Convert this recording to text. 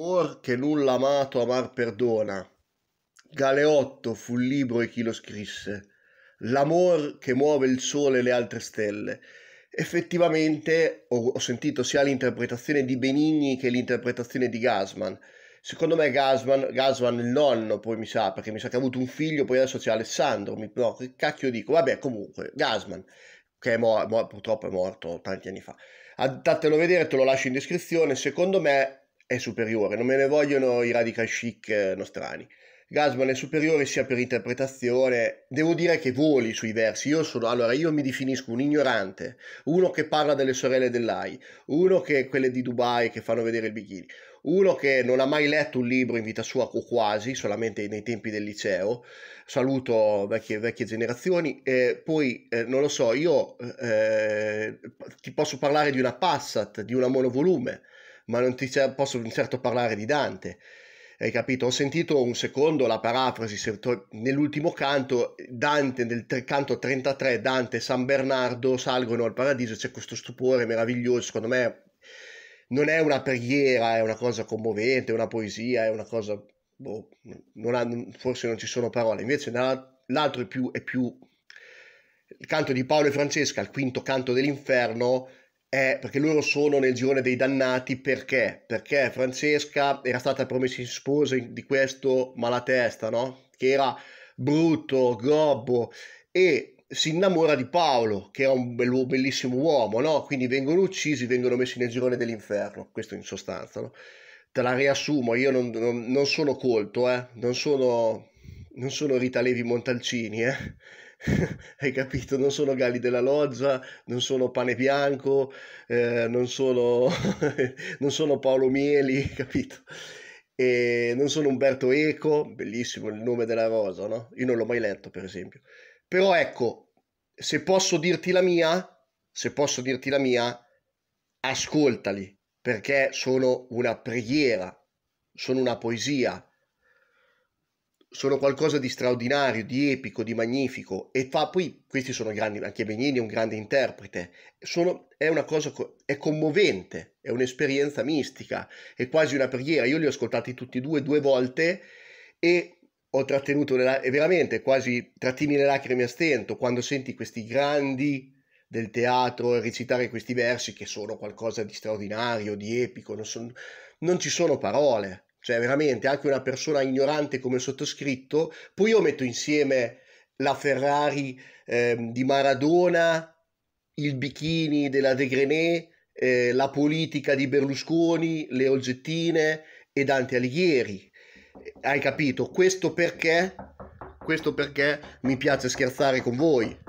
Or che nulla amato amar perdona. Galeotto fu il libro e chi lo scrisse. L'amor che muove il sole e le altre stelle. Effettivamente ho, ho sentito sia l'interpretazione di Benigni che l'interpretazione di Gasman. Secondo me Gasman, Gasman il nonno poi mi sa, perché mi sa che ha avuto un figlio, poi adesso c'è Alessandro, mi, no, che cacchio dico? Vabbè, comunque, Gasman, che è mor- mor- purtroppo è morto tanti anni fa. Datelo vedere, te lo lascio in descrizione. Secondo me è superiore, non me ne vogliono i radical chic eh, nostrani. Gasman è superiore sia per interpretazione, devo dire che voli sui versi. Io sono, allora, io mi definisco un ignorante, uno che parla delle sorelle dell'AI, uno che quelle di Dubai che fanno vedere il bikini, uno che non ha mai letto un libro in vita sua o quasi, solamente nei tempi del liceo. Saluto vecchie, vecchie generazioni. E poi, eh, non lo so, io eh, eh ti posso parlare di una Passat, di una monovolume ma non ti posso certo parlare di Dante. Hai capito? Ho sentito un secondo la parafrasi nell'ultimo canto, Dante, nel canto 33, Dante e San Bernardo salgono al paradiso, c'è questo stupore meraviglioso, secondo me non è una preghiera, è una cosa commovente, è una poesia, è una cosa... Boh, non ha, forse non ci sono parole, invece l'altro è più, è più... Il canto di Paolo e Francesca, il quinto canto dell'inferno, è eh, perché loro sono nel girone dei dannati perché? Perché Francesca era stata promessa in sposa di questo malatesta, no? Che era brutto, gobbo e si innamora di Paolo, che è un bellissimo uomo, no? Quindi vengono uccisi, vengono messi nel girone dell'inferno, questo in sostanza, no? Te la riassumo, io non, non, non sono colto, eh? Non sono, non sono Ritalevi Montalcini, eh? hai capito? Non sono Galli della Loggia, non sono Pane Bianco, eh, non, sono non sono Paolo Mieli, capito? E non sono Umberto Eco, bellissimo il nome della rosa, no? Io non l'ho mai letto, per esempio. Però ecco, se posso dirti la mia, se posso dirti la mia, ascoltali, perché sono una preghiera, sono una poesia, sono qualcosa di straordinario, di epico, di magnifico e fa poi, questi sono grandi, anche Benigni è un grande interprete, sono, è una cosa, è commovente, è un'esperienza mistica, è quasi una preghiera, io li ho ascoltati tutti e due due volte e ho trattenuto le, veramente quasi trattini le lacrime a stento quando senti questi grandi del teatro recitare questi versi che sono qualcosa di straordinario, di epico, non, son, non ci sono parole cioè veramente anche una persona ignorante come sottoscritto, poi io metto insieme la Ferrari eh, di Maradona, il bikini della De Grenet, eh, la politica di Berlusconi, le oggettine e Dante Alighieri. Eh, hai capito? Questo perché, questo perché mi piace scherzare con voi.